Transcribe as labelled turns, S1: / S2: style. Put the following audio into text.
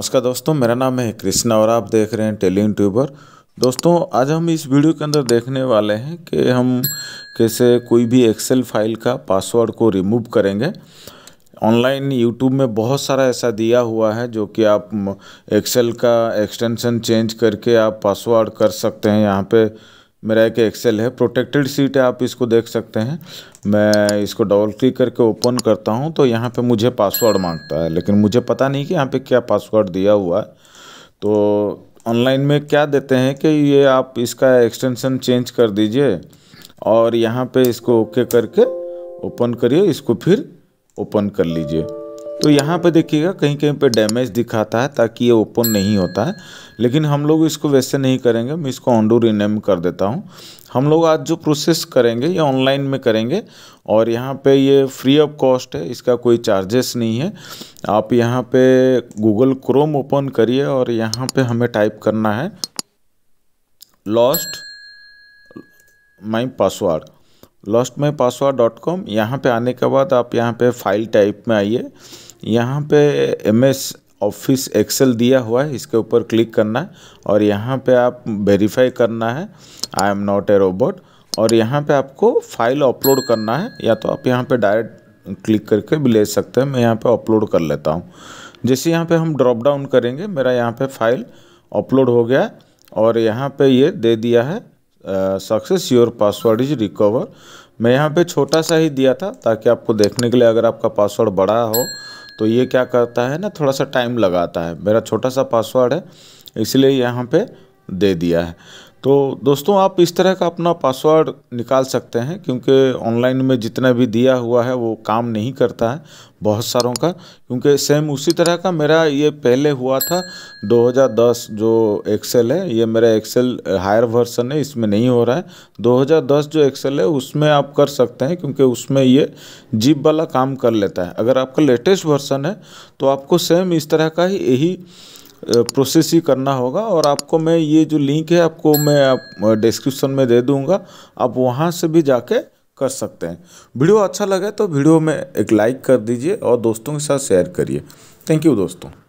S1: नमस्कार दोस्तों मेरा नाम है कृष्णा और आप देख रहे हैं टेली यूट्यूबर दोस्तों आज हम इस वीडियो के अंदर देखने वाले हैं कि हम कैसे कोई भी एक्सेल फाइल का पासवर्ड को रिमूव करेंगे ऑनलाइन यूट्यूब में बहुत सारा ऐसा दिया हुआ है जो कि आप एक्सेल का एक्सटेंशन चेंज करके आप पासवर्ड कर सकते हैं यहाँ पर मेरा एक एक्सेल है प्रोटेक्टेड सीट है आप इसको देख सकते हैं मैं इसको डबल क्लिक करके ओपन करता हूं तो यहाँ पे मुझे पासवर्ड मांगता है लेकिन मुझे पता नहीं कि यहाँ पे क्या पासवर्ड दिया हुआ है तो ऑनलाइन में क्या देते हैं कि ये आप इसका एक्सटेंशन चेंज कर दीजिए और यहाँ पे इसको ओके करके ओपन करिए इसको फिर ओपन कर लीजिए तो यहाँ पे देखिएगा कहीं कहीं पे डैमेज दिखाता है ताकि ये ओपन नहीं होता है लेकिन हम लोग इसको वैसे नहीं करेंगे मैं इसको ऑनडो रिनेम कर देता हूँ हम लोग आज जो प्रोसेस करेंगे ये ऑनलाइन में करेंगे और यहाँ पे ये फ्री ऑफ कॉस्ट है इसका कोई चार्जेस नहीं है आप यहाँ पे गूगल क्रोम ओपन करिए और यहाँ पे हमें टाइप करना है lost my password lost my password dot com यहाँ पर आने के बाद आप यहाँ पे फाइल टाइप में आइए यहाँ पे एम एस ऑफिस एक्सेल दिया हुआ है इसके ऊपर क्लिक करना है और यहाँ पे आप वेरीफाई करना है I am not a robot और यहाँ पे आपको फाइल अपलोड करना है या तो आप यहाँ पे डायरेक्ट क्लिक करके भी ले सकते हैं मैं यहाँ पे अपलोड कर लेता हूँ जैसे यहाँ पे हम ड्रॉप डाउन करेंगे मेरा यहाँ पे फाइल अपलोड हो गया और यहाँ पे ये दे दिया है success your password is recover मैं यहाँ पे छोटा सा ही दिया था ताकि आपको देखने के लिए अगर आपका पासवर्ड बड़ा हो तो ये क्या करता है ना थोड़ा सा टाइम लगाता है मेरा छोटा सा पासवर्ड है इसलिए यहाँ पे दे दिया है तो दोस्तों आप इस तरह का अपना पासवर्ड निकाल सकते हैं क्योंकि ऑनलाइन में जितना भी दिया हुआ है वो काम नहीं करता है बहुत सारों का क्योंकि सेम उसी तरह का मेरा ये पहले हुआ था 2010 जो एक्सेल है ये मेरा एक्सेल हायर वर्सन है इसमें नहीं हो रहा है 2010 जो एक्सेल है उसमें आप कर सकते हैं क्योंकि उसमें ये जीप वाला काम कर लेता है अगर आपका लेटेस्ट वर्सन है तो आपको सेम इस तरह का ही यही प्रोसेस ही करना होगा और आपको मैं ये जो लिंक है आपको मैं आप डिस्क्रिप्शन में दे दूंगा आप वहाँ से भी जाके कर सकते हैं वीडियो अच्छा लगे तो वीडियो में एक लाइक कर दीजिए और दोस्तों के साथ शेयर करिए थैंक यू दोस्तों